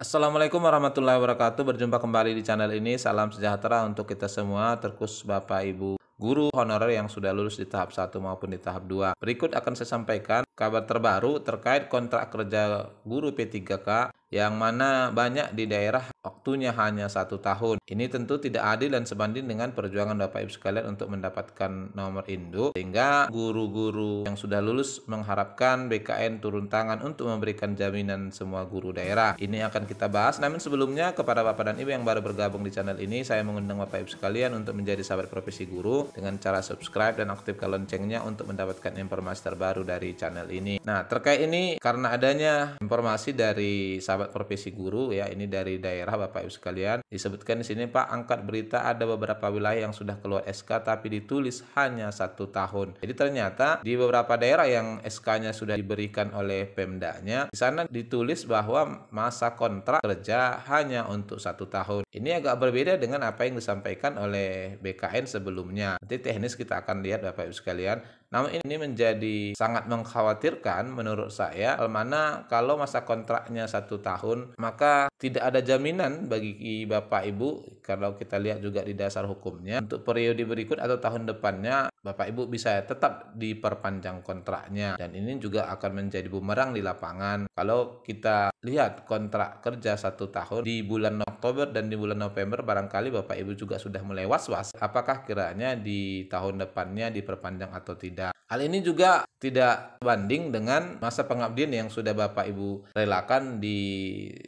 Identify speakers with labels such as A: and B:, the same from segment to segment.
A: Assalamualaikum warahmatullahi wabarakatuh. Berjumpa kembali di channel ini. Salam sejahtera untuk kita semua, terkhusus Bapak Ibu guru honorer yang sudah lulus di tahap 1 maupun di tahap 2. Berikut akan saya sampaikan kabar terbaru terkait kontrak kerja guru P3K yang mana banyak di daerah Waktunya hanya satu tahun. Ini tentu tidak adil dan sebanding dengan perjuangan Bapak Ibu sekalian untuk mendapatkan nomor induk. Sehingga guru-guru yang sudah lulus mengharapkan BKN turun tangan untuk memberikan jaminan semua guru daerah. Ini akan kita bahas. Namun sebelumnya kepada Bapak dan Ibu yang baru bergabung di channel ini, saya mengundang Bapak Ibu sekalian untuk menjadi sahabat profesi guru dengan cara subscribe dan aktifkan loncengnya untuk mendapatkan informasi terbaru dari channel ini. Nah, terkait ini karena adanya informasi dari sahabat profesi guru ya, ini dari daerah daerah Bapak Ibu sekalian. Disebutkan di sini Pak angkat berita ada beberapa wilayah yang sudah keluar SK tapi ditulis hanya satu tahun. Jadi ternyata di beberapa daerah yang SK-nya sudah diberikan oleh Pemdanya, di sana ditulis bahwa masa kontrak kerja hanya untuk satu tahun. Ini agak berbeda dengan apa yang disampaikan oleh BKN sebelumnya. Nanti teknis kita akan lihat Bapak Ibu sekalian. Namun ini menjadi sangat mengkhawatirkan menurut saya, mana kalau masa kontraknya satu tahun, maka tidak ada jaminan bagi Bapak Ibu, kalau kita lihat juga di dasar hukumnya, untuk periode berikut atau tahun depannya Bapak Ibu bisa tetap diperpanjang kontraknya dan ini juga akan menjadi bumerang di lapangan. Kalau kita lihat kontrak kerja satu tahun di bulan Oktober dan di bulan November barangkali Bapak Ibu juga sudah mulai was-was apakah kiranya di tahun depannya diperpanjang atau tidak. Hal ini juga tidak banding dengan masa pengabdian yang sudah Bapak Ibu relakan di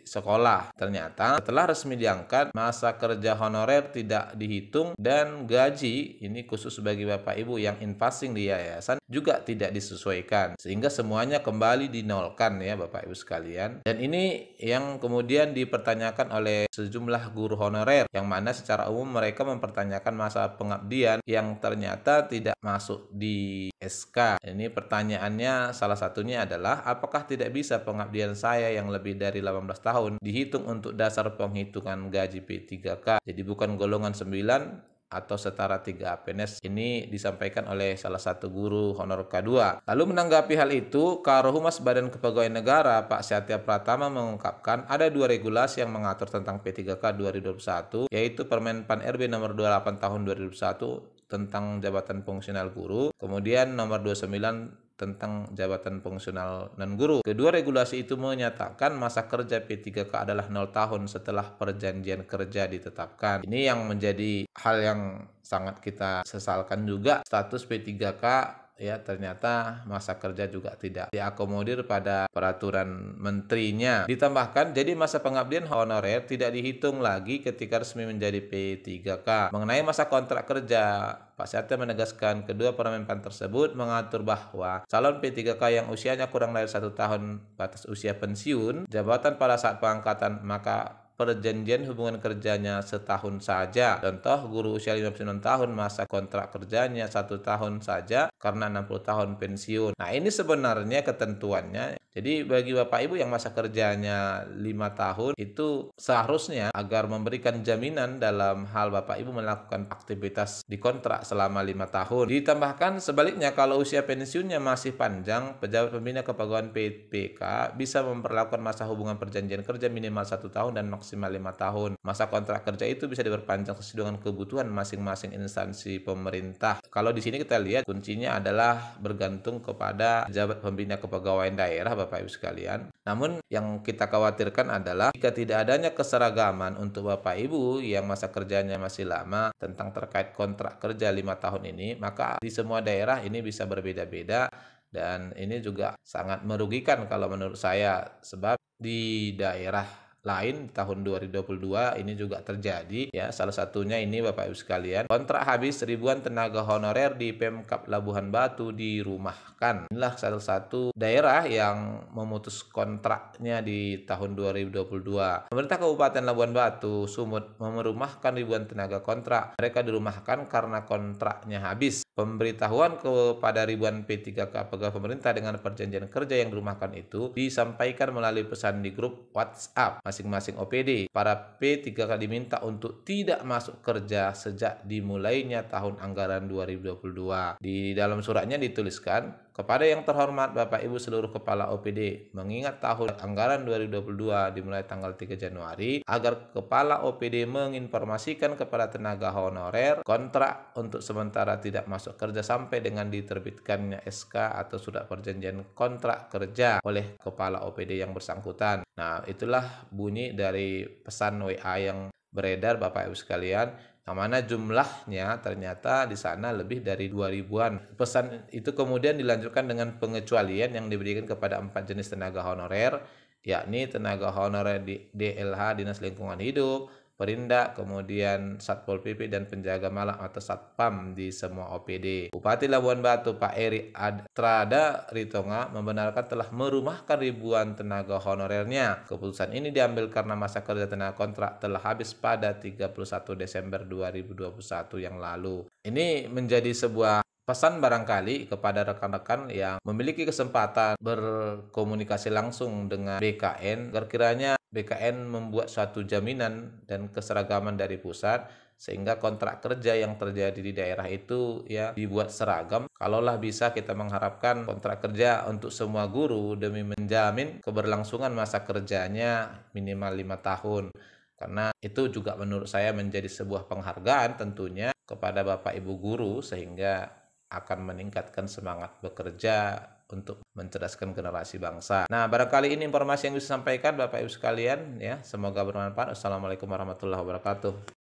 A: sekolah. Ternyata setelah resmi diangkat, masa kerja honorer tidak dihitung dan gaji ini khusus bagi Bapak Ibu ibu yang investing di yayasan juga tidak disesuaikan sehingga semuanya kembali dinolkan ya Bapak Ibu sekalian. Dan ini yang kemudian dipertanyakan oleh sejumlah guru honorer yang mana secara umum mereka mempertanyakan masa pengabdian yang ternyata tidak masuk di SK. Ini pertanyaannya salah satunya adalah apakah tidak bisa pengabdian saya yang lebih dari 18 tahun dihitung untuk dasar penghitungan gaji P3K. Jadi bukan golongan 9 atau setara 3 APNS ini disampaikan oleh salah satu guru honor K2. Lalu menanggapi hal itu, Karo Humas Badan Kepegawaian Negara Pak Satya Pratama mengungkapkan ada dua regulasi yang mengatur tentang P3K 2021 yaitu Permen Pan RB nomor 28 tahun 2021 tentang jabatan fungsional guru, kemudian nomor 29 tentang jabatan fungsional non guru. Kedua regulasi itu menyatakan masa kerja P3K adalah 0 tahun setelah perjanjian kerja ditetapkan. Ini yang menjadi hal yang sangat kita sesalkan juga status P3K ya ternyata masa kerja juga tidak diakomodir pada peraturan menterinya. Ditambahkan jadi masa pengabdian honorer tidak dihitung lagi ketika resmi menjadi P3K. Mengenai masa kontrak kerja, Pak Syarta menegaskan kedua permenpan tersebut mengatur bahwa calon P3K yang usianya kurang dari satu tahun batas usia pensiun, jabatan pada saat pengangkatan maka perjanjian hubungan kerjanya setahun saja. Contoh, guru usia 59 tahun masa kontrak kerjanya satu tahun saja karena 60 tahun pensiun. Nah, ini sebenarnya ketentuannya jadi bagi Bapak Ibu yang masa kerjanya lima tahun itu seharusnya agar memberikan jaminan dalam hal Bapak Ibu melakukan aktivitas di kontrak selama lima tahun. Ditambahkan sebaliknya kalau usia pensiunnya masih panjang, pejabat pembina kepegawaian PPK bisa memperlakukan masa hubungan perjanjian kerja minimal satu tahun dan maksimal lima tahun. Masa kontrak kerja itu bisa diperpanjang sesuai dengan kebutuhan masing-masing instansi pemerintah. Kalau di sini kita lihat kuncinya adalah bergantung kepada pejabat pembina kepegawaian daerah Bapak Ibu sekalian. Namun yang kita khawatirkan adalah jika tidak adanya keseragaman untuk Bapak Ibu yang masa kerjanya masih lama tentang terkait kontrak kerja lima tahun ini, maka di semua daerah ini bisa berbeda-beda dan ini juga sangat merugikan kalau menurut saya sebab di daerah lain tahun 2022 ini juga terjadi ya salah satunya ini Bapak Ibu sekalian kontrak habis ribuan tenaga honorer di Pemkap Labuhan Batu dirumahkan inilah salah satu daerah yang memutus kontraknya di tahun 2022 pemerintah Kabupaten Labuhan Batu Sumut memerumahkan ribuan tenaga kontrak mereka dirumahkan karena kontraknya habis pemberitahuan kepada ribuan P3K pegawai pemerintah dengan perjanjian kerja yang dirumahkan itu disampaikan melalui pesan di grup WhatsApp masing-masing OPD. Para P3 k diminta untuk tidak masuk kerja sejak dimulainya tahun anggaran 2022. Di dalam suratnya dituliskan, kepada yang terhormat Bapak Ibu seluruh kepala OPD, mengingat tahun anggaran 2022 dimulai tanggal 3 Januari, agar kepala OPD menginformasikan kepada tenaga honorer kontrak untuk sementara tidak masuk kerja sampai dengan diterbitkannya SK atau surat perjanjian kontrak kerja oleh kepala OPD yang bersangkutan. Nah, itulah bunyi dari pesan WA yang beredar Bapak Ibu sekalian yang mana jumlahnya ternyata di sana lebih dari dua ribuan Pesan itu kemudian dilanjutkan dengan pengecualian yang diberikan kepada empat jenis tenaga honorer, yakni tenaga honorer di DLH Dinas Lingkungan Hidup, Perindak, kemudian Satpol PP dan penjaga malam atau Satpam di semua OPD. Bupati Labuan Batu Pak Eri Adrada Ritonga membenarkan telah merumahkan ribuan tenaga honorernya. Keputusan ini diambil karena masa kerja tenaga kontrak telah habis pada 31 Desember 2021 yang lalu. Ini menjadi sebuah pesan barangkali kepada rekan-rekan yang memiliki kesempatan berkomunikasi langsung dengan BKN agar kiranya BKN membuat suatu jaminan dan keseragaman dari pusat sehingga kontrak kerja yang terjadi di daerah itu ya dibuat seragam. Kalaulah bisa kita mengharapkan kontrak kerja untuk semua guru demi menjamin keberlangsungan masa kerjanya minimal lima tahun. Karena itu juga menurut saya menjadi sebuah penghargaan tentunya kepada Bapak Ibu guru sehingga akan meningkatkan semangat bekerja untuk mencerdaskan generasi bangsa. Nah, barangkali ini informasi yang bisa sampaikan Bapak Ibu sekalian ya. Semoga bermanfaat. Assalamualaikum warahmatullahi wabarakatuh.